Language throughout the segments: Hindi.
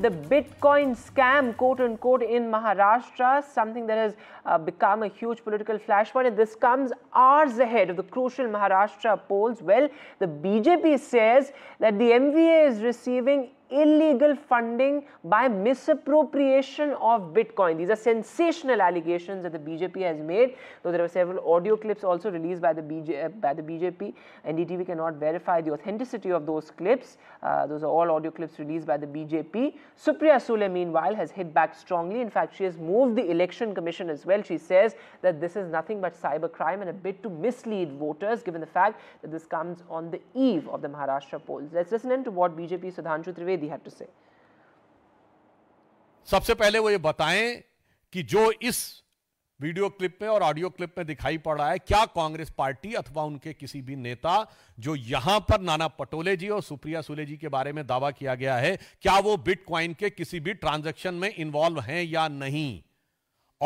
The Bitcoin scam, quote unquote, in Maharashtra, something that has uh, become a huge political flashpoint. And this comes hours ahead of the crucial Maharashtra polls. Well, the BJP says that the MVA is receiving illegal funding by misappropriation of Bitcoin. These are sensational allegations that the BJP has made, though there were several audio clips also released by the, BJ, uh, by the BJP. NDTV cannot verify the authenticity of those clips. Uh, those are all audio clips released by the BJP. Supriya Sule, meanwhile, has hit back strongly. In fact, she has moved the election commission as well. She says that this is nothing but cyber crime and a bid to mislead voters, given the fact that this comes on the eve of the Maharashtra polls. Let's listen in to what BJP Sudhanshu Trivedi really have to say सबसे पहले वो ये बताएं कि जो इस वीडियो क्लिप में और ऑडियो क्लिप में दिखाई पड़ रहा है क्या कांग्रेस पार्टी अथवा उनके किसी भी नेता जो यहां पर नाना पटोले जी और सुप्रिया सुले जी के बारे में दावा किया गया है क्या वो बिटकॉइन के किसी भी ट्रांजैक्शन में इन्वॉल्व हैं या नहीं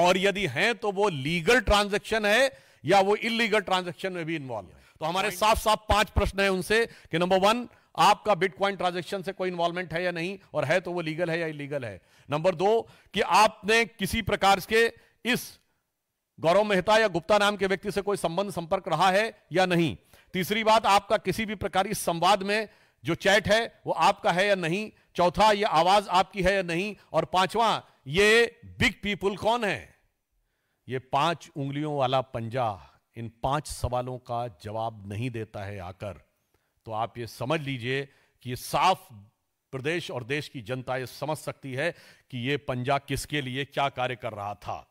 और यदि हैं तो वो लीगल ट्रांजेक्शन है या वो इलीगल ट्रांजेक्शन में भी इन्वॉल्व है तो हमारे साफ साफ पांच प्रश्न है उनसे कि नंबर वन आपका बिटकॉइन ट्रांजैक्शन से कोई इन्वॉल्वमेंट है या नहीं और है तो वो लीगल है या इलीगल है नंबर दो कि आपने किसी प्रकार के इस गौरव मेहता या गुप्ता नाम के व्यक्ति से कोई संबंध संपर्क रहा है या नहीं तीसरी बात आपका किसी भी प्रकार इस संवाद में जो चैट है वो आपका है या नहीं चौथा ये आवाज आपकी है या नहीं और पांचवा ये बिग पीपुल कौन है ये पांच उंगलियों वाला पंजा इन पांच सवालों का जवाब नहीं देता है आकर तो आप ये समझ लीजिए कि ये साफ प्रदेश और देश की जनता ये समझ सकती है कि ये पंजा किसके लिए क्या कार्य कर रहा था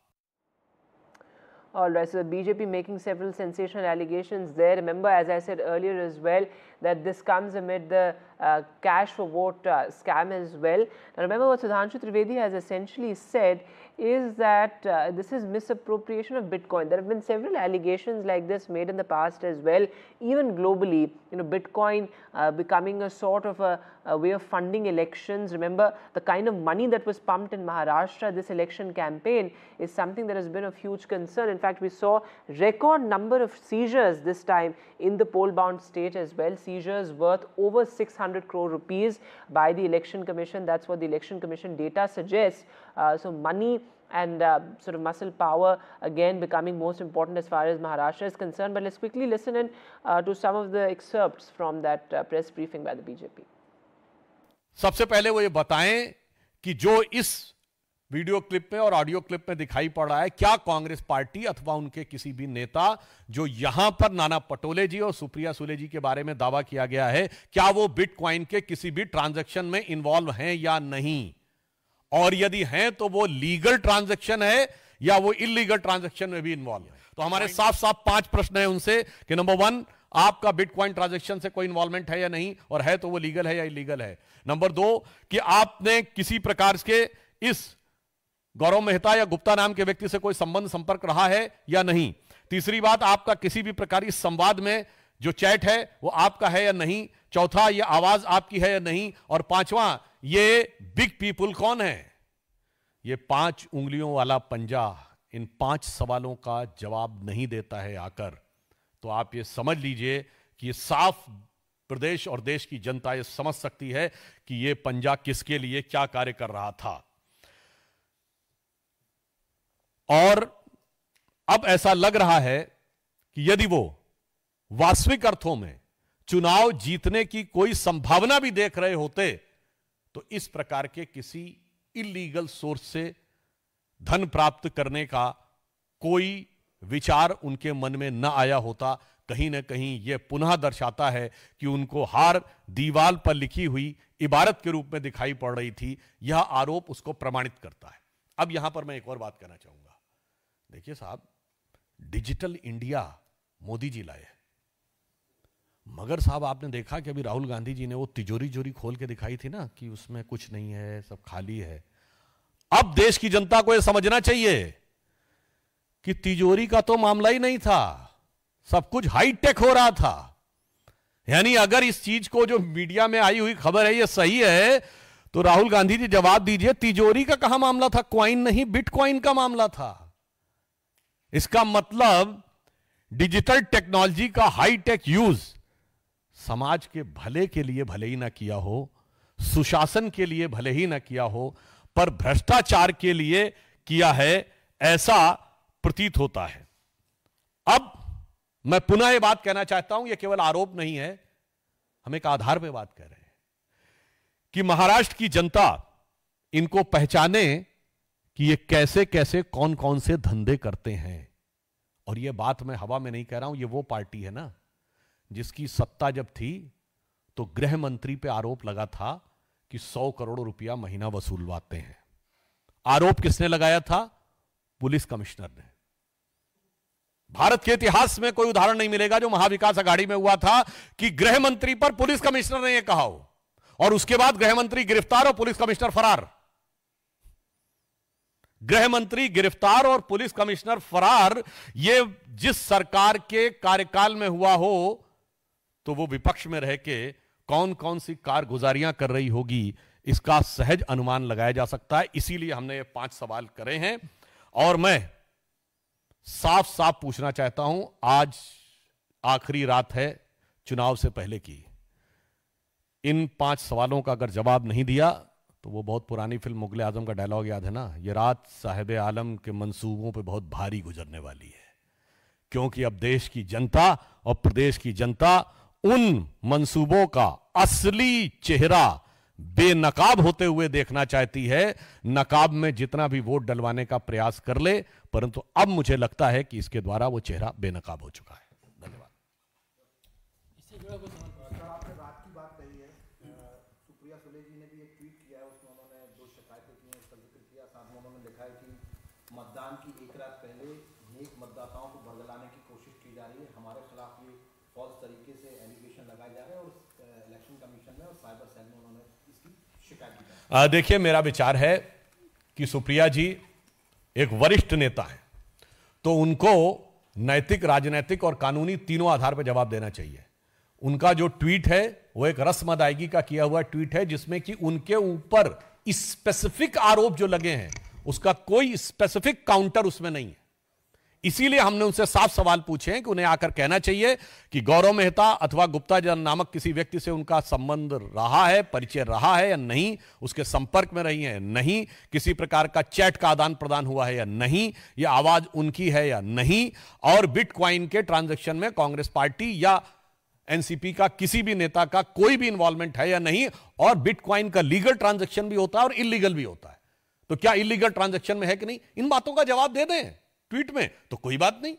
All right, so the BJP making several sensational allegations there. Remember, as I said earlier as well, that this comes amid the uh, cash for vote uh, scam as well. Now, remember what Sudhanshu Trivedi has essentially said is that uh, this is misappropriation of Bitcoin. There have been several allegations like this made in the past as well, even globally, you know, Bitcoin uh, becoming a sort of a, a, way of funding elections. Remember the kind of money that was pumped in Maharashtra this election campaign is something that has been of huge concern. In fact, we saw record number of seizures this time in the poll-bound state as well, seizures worth over 600 crore rupees by the election commission. That's what the election commission data suggests. Uh, so money and uh, sort of muscle power again becoming most important as far as Maharashtra is concerned. But let's quickly listen in uh, to some of the excerpts from that uh, press briefing by the BJP. सबसे पहले वो ये बताएं कि जो इस वीडियो क्लिप में और ऑडियो क्लिप में दिखाई पड़ रहा है क्या कांग्रेस पार्टी अथवा उनके किसी भी नेता जो यहां पर नाना पटोले जी और सुप्रिया सुले जी के बारे में दावा किया गया है क्या वो बिटकॉइन के किसी भी ट्रांजैक्शन में इन्वॉल्व हैं या नहीं और यदि हैं तो वो लीगल ट्रांजैक्शन है या वो इलीगल ट्रांजैक्शन में भी इन्वॉल्व है तो हमारे साफ साफ पांच प्रश्न है उनसे कि नंबर वन आपका बिटकॉइन ट्रांजैक्शन से कोई इन्वॉल्वमेंट है या नहीं और है तो वो लीगल है या इलीगल है नंबर दो कि आपने किसी प्रकार के इस गौरव मेहता या गुप्ता नाम के व्यक्ति से कोई संबंध संपर्क रहा है या नहीं तीसरी बात आपका किसी भी प्रकार इस संवाद में जो चैट है वो आपका है या नहीं चौथा ये आवाज आपकी है या नहीं और पांचवा ये बिग पीपुल कौन है ये पांच उंगलियों वाला पंजा इन पांच सवालों का जवाब नहीं देता है आकर तो आप ये समझ लीजिए कि ये साफ प्रदेश और देश की जनता ये समझ सकती है कि ये पंजा किसके लिए क्या कार्य कर रहा था और अब ऐसा लग रहा है कि यदि वो वास्तविक अर्थों में चुनाव जीतने की कोई संभावना भी देख रहे होते तो इस प्रकार के किसी इलीगल सोर्स से धन प्राप्त करने का कोई विचार उनके मन में न आया होता कहीं ना कहीं यह पुनः दर्शाता है कि उनको हार दीवाल पर लिखी हुई इबारत के रूप में दिखाई पड़ रही थी यह आरोप उसको प्रमाणित करता है अब यहां पर मैं एक और बात कहना चाहूंगा देखिए साहब डिजिटल इंडिया मोदी जी लाए हैं मगर साहब आपने देखा कि अभी राहुल गांधी जी ने वो तिजोरी जोरी खोल के दिखाई थी ना कि उसमें कुछ नहीं है सब खाली है अब देश की जनता को यह समझना चाहिए कि तिजोरी का तो मामला ही नहीं था सब कुछ हाईटेक हो रहा था यानी अगर इस चीज को जो मीडिया में आई हुई खबर है ये सही है तो राहुल गांधी जी जवाब दीजिए तिजोरी का कहा मामला था क्वाइन नहीं बिटकॉइन का मामला था इसका मतलब डिजिटल टेक्नोलॉजी का हाईटेक यूज समाज के भले के लिए भले ही ना किया हो सुशासन के लिए भले ही ना किया हो पर भ्रष्टाचार के लिए किया है ऐसा प्रतीत होता है अब मैं पुनः यह बात कहना चाहता हूं यह केवल आरोप नहीं है हम एक आधार पर बात कर रहे हैं कि महाराष्ट्र की जनता इनको पहचाने कि ये कैसे कैसे कौन कौन से धंधे करते हैं और यह बात मैं हवा में नहीं कह रहा हूं ये वो पार्टी है ना जिसकी सत्ता जब थी तो गृह मंत्री पे आरोप लगा था कि सौ करोड़ रुपया महीना वसूलवाते हैं आरोप किसने लगाया था पुलिस कमिश्नर ने भारत के इतिहास में कोई उदाहरण नहीं मिलेगा जो महाविकास अघाड़ी में हुआ था कि गृह मंत्री पर पुलिस कमिश्नर ने यह कहा हो और उसके बाद गृह मंत्री गिरफ्तार और पुलिस कमिश्नर फरार गृह मंत्री गिरफ्तार और पुलिस कमिश्नर फरार ये जिस सरकार के कार्यकाल में हुआ हो तो वो विपक्ष में रह के कौन कौन सी कारगुजारियां कर रही होगी इसका सहज अनुमान लगाया जा सकता है इसीलिए हमने ये पांच सवाल करे हैं और मैं साफ साफ पूछना चाहता हूं आज आखिरी रात है चुनाव से पहले की इन पांच सवालों का अगर जवाब नहीं दिया तो वो बहुत पुरानी फिल्म मुगल आजम का डायलॉग याद है ना ये रात साहेब आलम के मंसूबों पे बहुत भारी गुजरने वाली है क्योंकि अब देश की जनता और प्रदेश की जनता उन मंसूबों का असली चेहरा बेनकाब होते हुए देखना चाहती है नकाब में जितना भी वोट डलवाने का प्रयास कर ले परंतु अब मुझे लगता है कि इसके द्वारा वो चेहरा बेनकाब हो चुका है धन्यवाद मतदान की एक रात पहले नेक मतदाताओं को बदलाने की कोशिश की जा रही है हमारे खिलाफ ये फॉल्स तरीके से एलिगेशन लगाए जा रहे हैं और इलेक्शन कमीशन में और साइबर सेल में उन्होंने इसकी शिकायत की देखिए मेरा विचार है कि सुप्रिया जी एक वरिष्ठ नेता है तो उनको नैतिक राजनैतिक और कानूनी तीनों आधार पर जवाब देना चाहिए उनका जो ट्वीट है वो एक रस्म अदायगी का किया हुआ ट्वीट है जिसमें कि उनके ऊपर स्पेसिफिक आरोप जो लगे हैं उसका कोई स्पेसिफिक काउंटर उसमें नहीं है इसीलिए हमने उनसे साफ सवाल पूछे हैं कि उन्हें आकर कहना चाहिए कि गौरव मेहता अथवा गुप्ता जन नामक किसी व्यक्ति से उनका संबंध रहा है परिचय रहा है या नहीं उसके संपर्क में रही है नहीं किसी प्रकार का चैट का आदान प्रदान हुआ है या नहीं यह आवाज उनकी है या नहीं और बिटकॉइन के ट्रांजेक्शन में कांग्रेस पार्टी या एनसीपी का किसी भी नेता का कोई भी इन्वॉल्वमेंट है या नहीं और बिटकॉइन का लीगल ट्रांजेक्शन भी होता है और इलीगल भी होता है तो क्या इलीगल ट्रांजेक्शन में है कि नहीं इन बातों का जवाब दे दें ट्वीट में तो कोई बात नहीं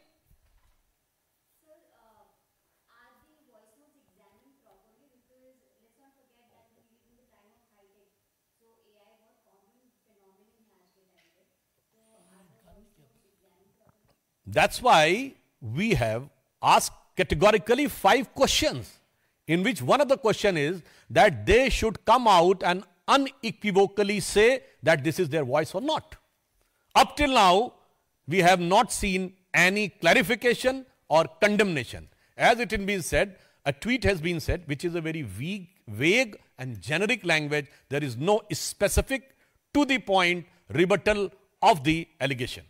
That's why we have asked categorically five questions in which one of the question is that they should come out and unequivocally say that this is their voice or not. Up till now, we have not seen any clarification or condemnation. As it has been said, a tweet has been said, which is a very vague, vague and generic language. There is no specific, to the point rebuttal of the allegation.